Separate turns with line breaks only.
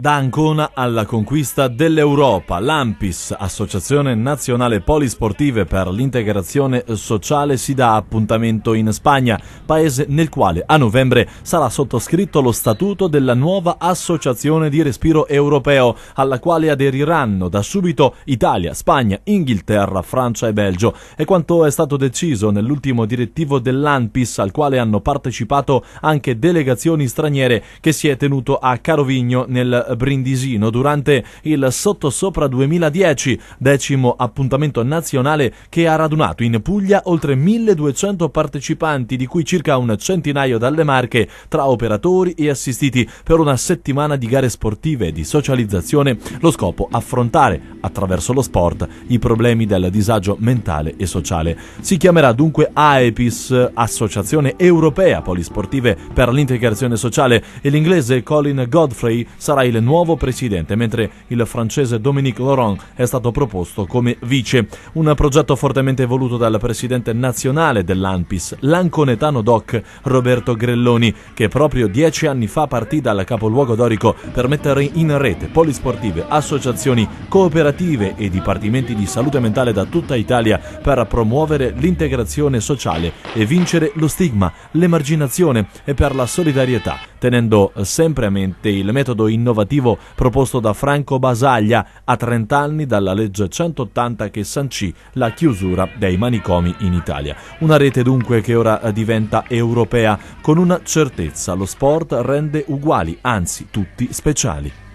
Da Ancona alla conquista dell'Europa, l'AMPIS, Associazione Nazionale Polisportive per l'Integrazione Sociale, si dà appuntamento in Spagna, paese nel quale a novembre sarà sottoscritto lo statuto della nuova Associazione di Respiro Europeo, alla quale aderiranno da subito Italia, Spagna, Inghilterra, Francia e Belgio. È quanto è stato deciso nell'ultimo direttivo dell'ANPIS, al quale hanno partecipato anche delegazioni straniere che si è tenuto a Carovigno nel Brindisino durante il Sottosopra 2010, decimo appuntamento nazionale che ha radunato in Puglia oltre 1200 partecipanti, di cui circa un centinaio dalle Marche, tra operatori e assistiti per una settimana di gare sportive e di socializzazione, lo scopo affrontare attraverso lo sport i problemi del disagio mentale e sociale. Si chiamerà dunque AEPIS, Associazione Europea Polisportive per l'integrazione sociale e l'inglese Colin Godfrey sarà il nuovo presidente, mentre il francese Dominique Laurent è stato proposto come vice. Un progetto fortemente voluto dal presidente nazionale dell'Anpis, l'anconetano doc Roberto Grelloni, che proprio dieci anni fa partì dal capoluogo dorico per mettere in rete polisportive, associazioni, cooperative e dipartimenti di salute mentale da tutta Italia per promuovere l'integrazione sociale e vincere lo stigma, l'emarginazione e per la solidarietà tenendo eh, sempre a mente il metodo innovativo proposto da Franco Basaglia a 30 anni dalla legge 180 che sancì la chiusura dei manicomi in Italia. Una rete dunque che ora eh, diventa europea con una certezza, lo sport rende uguali, anzi tutti speciali.